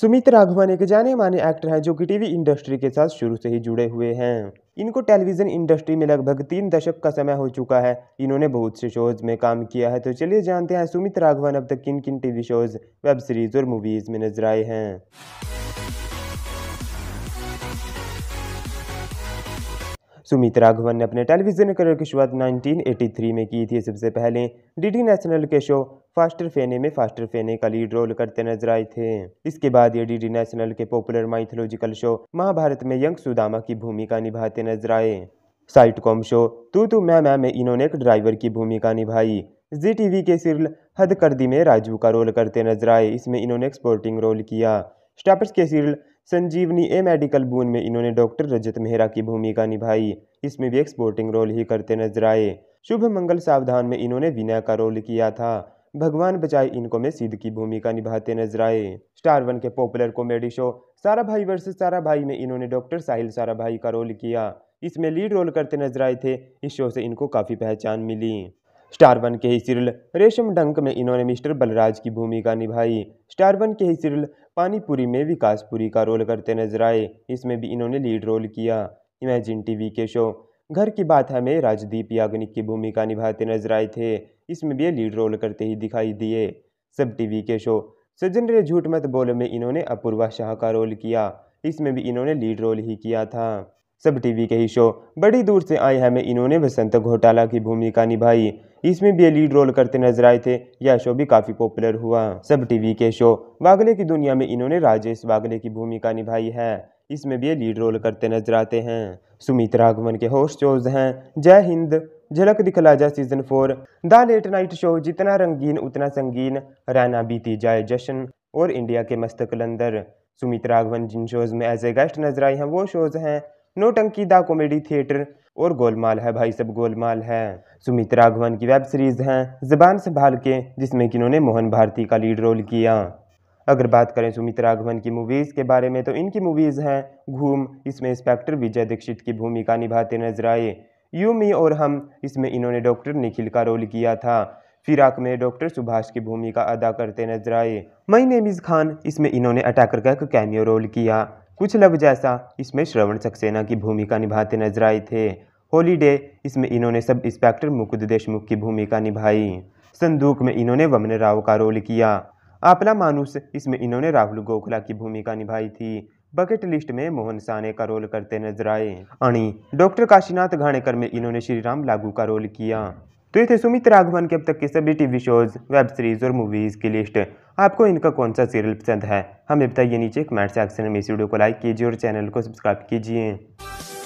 सुमित राघवन एक जाने माने एक्टर हैं जो कि टीवी इंडस्ट्री के साथ शुरू से ही जुड़े हुए हैं इनको टेलीविजन इंडस्ट्री में लगभग तीन दशक का समय हो चुका है इन्होंने बहुत से शोज में काम किया है तो चलिए जानते हैं सुमित राघवन अब तक किन किन टीवी शोज वेब सीरीज और मूवीज में नजर आए हैं सुमित राघवन ने अपने टेलीविजन करियर की शुरुआत 1983 में की थी सबसे पहले डीडी नेशनल के शो फास्टर फेने में फास्टर फेने का लीड रोल करते नजर आए थे इसके बाद ये डीडी नेशनल के पॉपुलर माइथोलॉजिकल शो महाभारत में यंग सुदामा की भूमिका निभाते नजर आए साइट कॉम शो तू तू मैं मैं में इन्होंने एक ड्राइवर की भूमिका निभाई जी टीवी के सीरियल हद कर्दी में राजू का रोल करते नजर आए इसमें इन्होंने एक स्पोर्टिंग रोल किया स्टापर्स के सीरियल संजीवनी ए मेडिकल बून में इन्होंने डॉक्टर रजत मेहरा की भूमिका निभाई इसमें भी एक्सपोर्टिंग रोल ही करते नजर आए शुभ मंगल सावधान में इन्होंने विनय का रोल किया था भगवान बचाए इनको में सिद्ध की भूमिका निभाते नजर आए स्टार वन के popular comedy show Sarabhai versus सारा भाई में इन्होंने डॉक्टर साहिल सारा भाई का रोल किया इसमें लीड रोल करते नजर आए थे इस शो से इनको काफ़ी पहचान मिली स्टार वन के ही सीरियल रेशम डंक में इन्होंने मिस्टर बलराज की भूमिका निभाई स्टार वन के ही सीरियल पानीपुरी में विकासपुरी का रोल करते नजर आए इसमें भी इन्होंने लीड रोल किया इमेजिन टीवी के शो घर की बात हमें राजदीप याग्निक की भूमिका निभाते नजर आए थे इसमें भी लीड रोल करते ही दिखाई दिए सब टीवी के शो सज्जन रे झूठ मत बोल में इन्होंने अपूर्वा शाह का रोल किया इसमें भी इन्होंने लीड रोल ही किया था सब टीवी के ही शो बड़ी दूर से आए हमें इन्होंने बसंत घोटाला की भूमिका निभाई इसमें भी लीड रोल करते नजर आए थे यह शो भी काफी पॉपुलर हुआ सब टीवी के शो वागले की दुनिया में इन्होंने राजेश वागले की भूमिका निभाई है इसमें भी लीड रोल करते नजर आते हैं सुमित राघवन के होस्ट शोज हैं जय हिंद झलक दिखला जा season four the late night show जितना रंगीन उतना संगीन रैना बीती जाए जश्न और इंडिया के मस्त कलंदर सुमित राघवन जिन शोज में एज ए गेस्ट नजर आए हैं वो शोज हैं द कॉमेडी थिएटर और गोलमाल है भाई सब गोलमाल है सुमित राघवन की वेब सीरीज है जबान संभाल के जिसमें कि उन्होंने मोहन भारती का लीड रोल किया अगर बात करें सुमित राघवन की मूवीज़ के बारे में तो इनकी मूवीज़ हैं घूम इसमें इंस्पेक्टर विजय दीक्षित की भूमिका निभाते नजर आए यू मी और हम इसमें इन्होंने डॉक्टर निखिल का रोल किया था फिराक में डॉक्टर सुभाष की भूमिका अदा करते नजर आए मई नेमिज खान इसमें इन्होंने अटैकर का एक कैमियो रोल किया कुछ लव जैसा इसमें श्रवण सक्सेना की भूमिका निभाते नजर आए थे हॉलीडे इसमें इन्होंने सब इंस्पेक्टर मुकुद देशमुख की भूमिका निभाई संदूक में इन्होंने वमन राव का रोल किया आपला मानुस इसमें इन्होंने राहुल गोखला की भूमिका निभाई थी बकेट लिस्ट में मोहन साने का रोल करते नजर आए अणी डॉक्टर काशीनाथ घाणेकर में इन्होंने श्रीराम लागू का रोल किया तो ये थे सुमित राघवन के अब तक के सभी टीवी शोज वेब सीरीज और मूवीज़ की लिस्ट आपको इनका कौन सा सीरियल पसंद है हमें बताइए नीचे कमेंट सेक्शन में इस वीडियो को लाइक कीजिए और चैनल को सब्सक्राइब कीजिए